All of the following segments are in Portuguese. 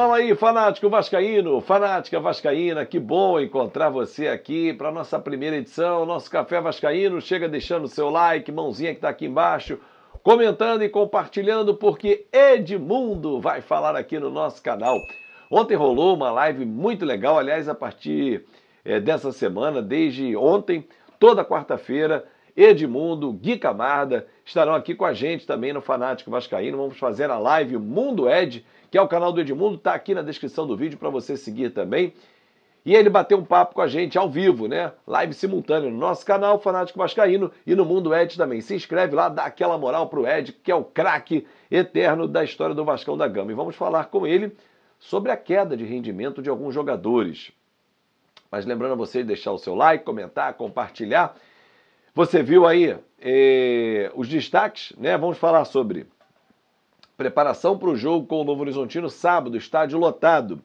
Fala aí, fanático vascaíno, fanática vascaína, que bom encontrar você aqui para nossa primeira edição, nosso Café Vascaíno. Chega deixando o seu like, mãozinha que está aqui embaixo, comentando e compartilhando, porque Edmundo vai falar aqui no nosso canal. Ontem rolou uma live muito legal, aliás, a partir é, dessa semana, desde ontem, toda quarta-feira, Edmundo, Gui Camarda estarão aqui com a gente também no Fanático Vascaíno. Vamos fazer a live Mundo Ed, que é o canal do Edmundo, está aqui na descrição do vídeo para você seguir também. E ele bateu um papo com a gente ao vivo, né? Live simultânea no nosso canal Fanático Vascaíno e no Mundo Ed também. Se inscreve lá, dá aquela moral pro Ed, que é o craque eterno da história do Vascão da Gama. E vamos falar com ele sobre a queda de rendimento de alguns jogadores. Mas lembrando a você de deixar o seu like, comentar, compartilhar você viu aí eh, os destaques, né? Vamos falar sobre preparação para o jogo com o Novo Horizontino sábado, estádio lotado.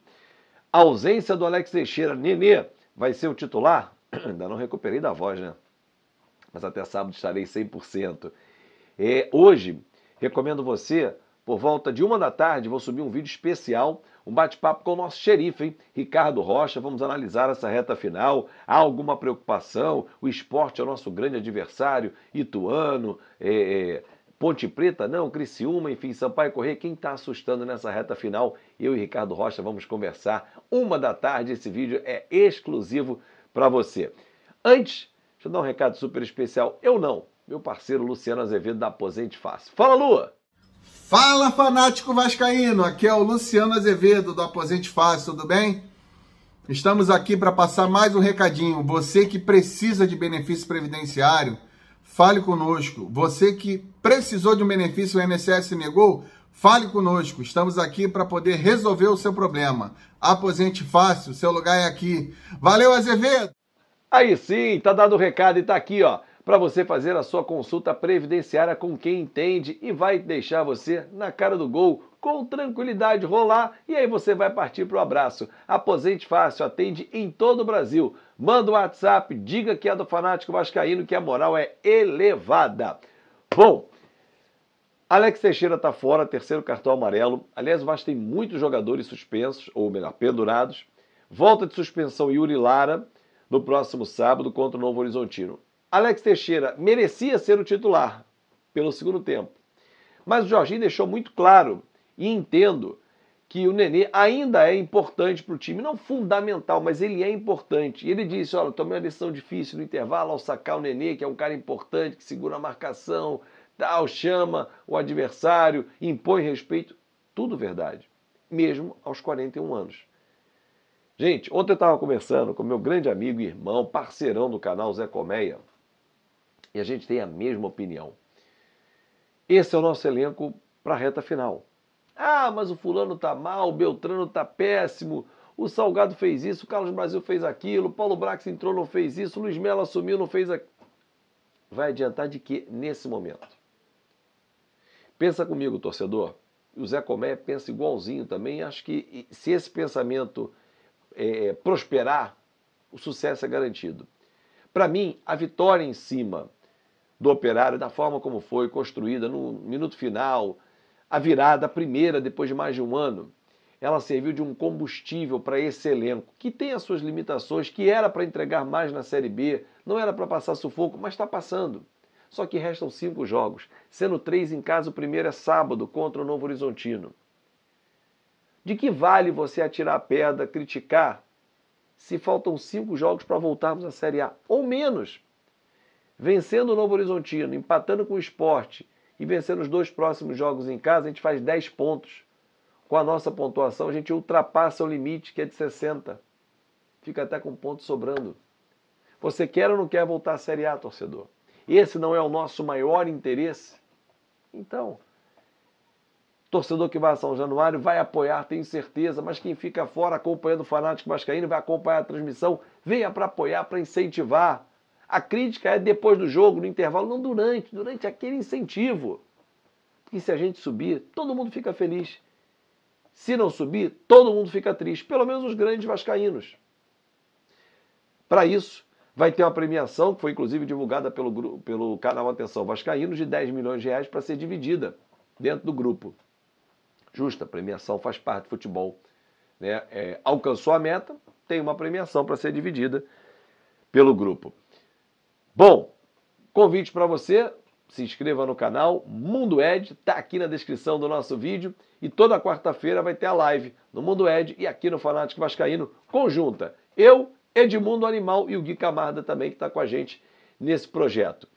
A ausência do Alex Teixeira, Nenê, vai ser o titular? Ainda não recuperei da voz, né? Mas até sábado estarei 100%. É, hoje, recomendo você por volta de uma da tarde, vou subir um vídeo especial, um bate-papo com o nosso xerife, hein? Ricardo Rocha. Vamos analisar essa reta final. Há alguma preocupação? O esporte é o nosso grande adversário, Ituano, é, é Ponte Preta, não, Criciúma, enfim, Sampaio Correia, quem está assustando nessa reta final? Eu e Ricardo Rocha vamos conversar. Uma da tarde, esse vídeo é exclusivo para você. Antes, deixa eu dar um recado super especial. Eu não, meu parceiro Luciano Azevedo da Aposente Fácil. Fala, Lua! Fala fanático vascaíno, aqui é o Luciano Azevedo do Aposente Fácil, tudo bem? Estamos aqui para passar mais um recadinho. Você que precisa de benefício previdenciário, fale conosco. Você que precisou de um benefício, e o INSS negou, fale conosco. Estamos aqui para poder resolver o seu problema. Aposente Fácil, seu lugar é aqui. Valeu Azevedo. Aí sim, tá dado o recado e tá aqui, ó para você fazer a sua consulta previdenciária com quem entende e vai deixar você na cara do gol com tranquilidade rolar e aí você vai partir para o abraço. Aposente Fácil atende em todo o Brasil. Manda um WhatsApp, diga que é do Fanático Vascaíno, que a moral é elevada. Bom, Alex Teixeira está fora, terceiro cartão amarelo. Aliás, o Vasco tem muitos jogadores suspensos, ou melhor, pendurados. Volta de suspensão Yuri Lara no próximo sábado contra o Novo Horizontino. Alex Teixeira merecia ser o titular pelo segundo tempo. Mas o Jorginho deixou muito claro, e entendo, que o Nenê ainda é importante para o time. Não fundamental, mas ele é importante. E ele disse, olha, tomei uma decisão difícil no intervalo ao sacar o Nenê, que é um cara importante, que segura a marcação, tal, chama o adversário, impõe respeito. Tudo verdade, mesmo aos 41 anos. Gente, ontem eu estava conversando com meu grande amigo e irmão, parceirão do canal Zé Colmeia, e a gente tem a mesma opinião. Esse é o nosso elenco para a reta final. Ah, mas o fulano tá mal, o Beltrano tá péssimo, o Salgado fez isso, o Carlos Brasil fez aquilo, o Paulo Brax entrou, não fez isso, o Luiz Melo assumiu, não fez aquilo. Vai adiantar de que nesse momento? Pensa comigo, torcedor. O Zé Comé pensa igualzinho também. Acho que se esse pensamento é, é, prosperar, o sucesso é garantido. Para mim, a vitória em cima do Operário, da forma como foi construída no minuto final, a virada a primeira depois de mais de um ano, ela serviu de um combustível para esse elenco, que tem as suas limitações, que era para entregar mais na Série B, não era para passar sufoco, mas está passando. Só que restam cinco jogos, sendo três em casa, o primeiro é sábado contra o Novo Horizontino. De que vale você atirar a pedra, criticar, se faltam cinco jogos para voltarmos à Série A, ou menos? Vencendo o Novo Horizontino, empatando com o esporte e vencendo os dois próximos jogos em casa, a gente faz 10 pontos. Com a nossa pontuação, a gente ultrapassa o limite, que é de 60. Fica até com um ponto sobrando. Você quer ou não quer voltar à Série A, torcedor? Esse não é o nosso maior interesse? Então, torcedor que vai a São Januário vai apoiar, tenho certeza, mas quem fica fora acompanhando o Fanático Vascaíno vai acompanhar a transmissão, venha para apoiar, para incentivar. A crítica é depois do jogo, no intervalo, não durante, durante aquele incentivo. Porque se a gente subir, todo mundo fica feliz. Se não subir, todo mundo fica triste, pelo menos os grandes vascaínos. Para isso, vai ter uma premiação, que foi inclusive divulgada pelo, pelo canal Atenção Vascaínos, de 10 milhões de reais para ser dividida dentro do grupo. Justa, premiação faz parte do futebol. Né? É, alcançou a meta, tem uma premiação para ser dividida pelo grupo. Bom, convite para você, se inscreva no canal Mundo Ed, está aqui na descrição do nosso vídeo e toda quarta-feira vai ter a live no Mundo Ed e aqui no Fanático Vascaíno, conjunta. Eu, Edmundo Animal e o Gui Camarda também que está com a gente nesse projeto.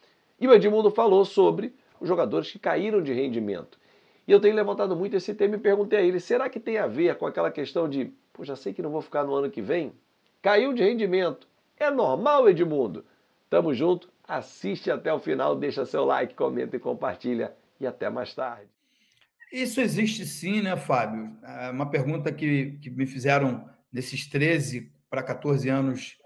E o Edmundo falou sobre os jogadores que caíram de rendimento. E eu tenho levantado muito esse tema e perguntei a ele, será que tem a ver com aquela questão de, pô, já sei que não vou ficar no ano que vem? Caiu de rendimento. É normal, Edmundo? Tamo junto, assiste até o final, deixa seu like, comenta e compartilha. E até mais tarde. Isso existe sim, né, Fábio? É uma pergunta que, que me fizeram nesses 13 para 14 anos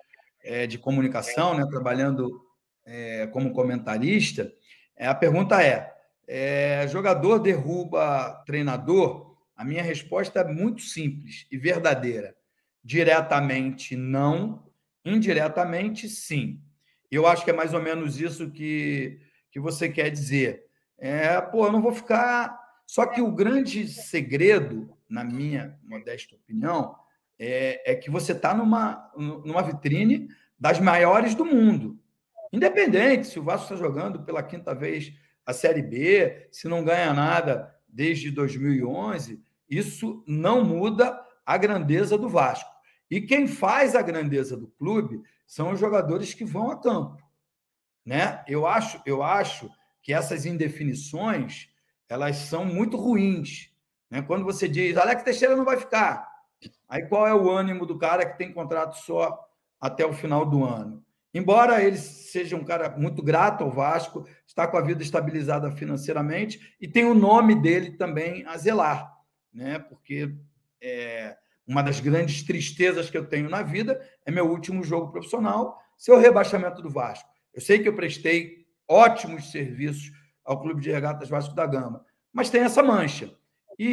é, de comunicação, né, trabalhando é, como comentarista. É, a pergunta é, é: jogador derruba treinador? A minha resposta é muito simples e verdadeira. Diretamente, não. Indiretamente, sim. Eu acho que é mais ou menos isso que, que você quer dizer. É, pô, eu não vou ficar. Só que o grande segredo, na minha modesta opinião, é, é que você está numa, numa vitrine das maiores do mundo. Independente se o Vasco está jogando pela quinta vez a Série B, se não ganha nada desde 2011, isso não muda a grandeza do Vasco. E quem faz a grandeza do clube são os jogadores que vão a campo, né? Eu acho, eu acho que essas indefinições elas são muito ruins, né? Quando você diz Alex Teixeira não vai ficar, aí qual é o ânimo do cara que tem contrato só até o final do ano? Embora ele seja um cara muito grato ao Vasco, está com a vida estabilizada financeiramente e tem o nome dele também a zelar, né? Porque é, uma das grandes tristezas que eu tenho na vida é meu último jogo profissional, seu rebaixamento do Vasco. Eu sei que eu prestei ótimos serviços ao Clube de Regatas Vasco da Gama, mas tem essa mancha. E,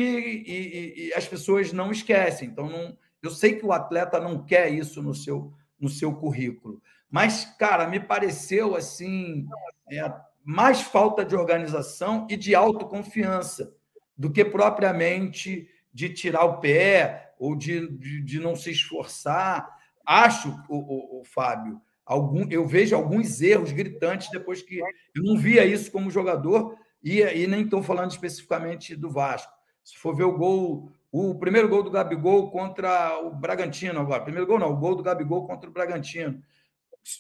e, e as pessoas não esquecem. Então, não, eu sei que o atleta não quer isso no seu, no seu currículo. Mas, cara, me pareceu assim é, mais falta de organização e de autoconfiança do que propriamente de tirar o pé, ou de, de, de não se esforçar. Acho, o, o, o, Fábio, algum, eu vejo alguns erros gritantes depois que eu não via isso como jogador e, e nem estou falando especificamente do Vasco. Se for ver o gol, o primeiro gol do Gabigol contra o Bragantino agora, primeiro gol não, o gol do Gabigol contra o Bragantino.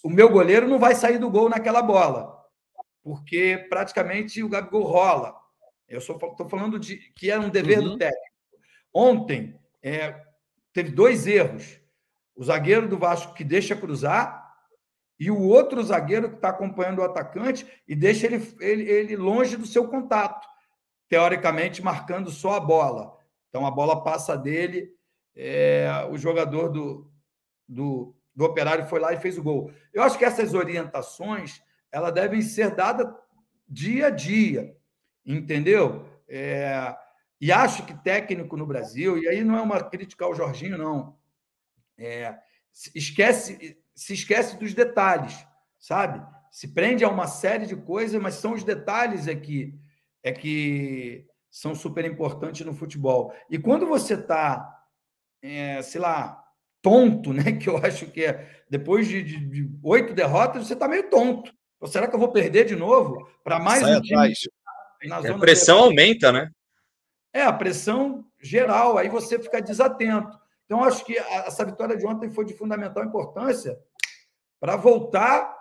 O meu goleiro não vai sair do gol naquela bola, porque praticamente o Gabigol rola. Eu estou falando de que é um dever uhum. do técnico. Ontem, é, teve dois erros. O zagueiro do Vasco que deixa cruzar e o outro zagueiro que está acompanhando o atacante e deixa ele, ele, ele longe do seu contato, teoricamente marcando só a bola. Então a bola passa dele, é, o jogador do, do, do Operário foi lá e fez o gol. Eu acho que essas orientações ela devem ser dadas dia a dia, entendeu? É, e acho que técnico no Brasil, e aí não é uma crítica ao Jorginho, não. É, esquece, se esquece dos detalhes, sabe? Se prende a uma série de coisas, mas são os detalhes aqui é, é que são super importantes no futebol. E quando você está, é, sei lá, tonto, né? Que eu acho que é depois de, de, de oito derrotas, você está meio tonto. Ou será que eu vou perder de novo? Para mais Sai um time. Atrás. Na é, pressão aumenta, né? É, a pressão geral, aí você fica desatento. Então, acho que essa vitória de ontem foi de fundamental importância para voltar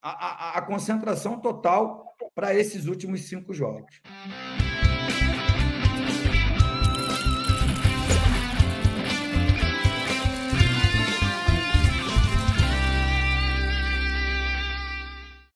a, a, a concentração total para esses últimos cinco jogos.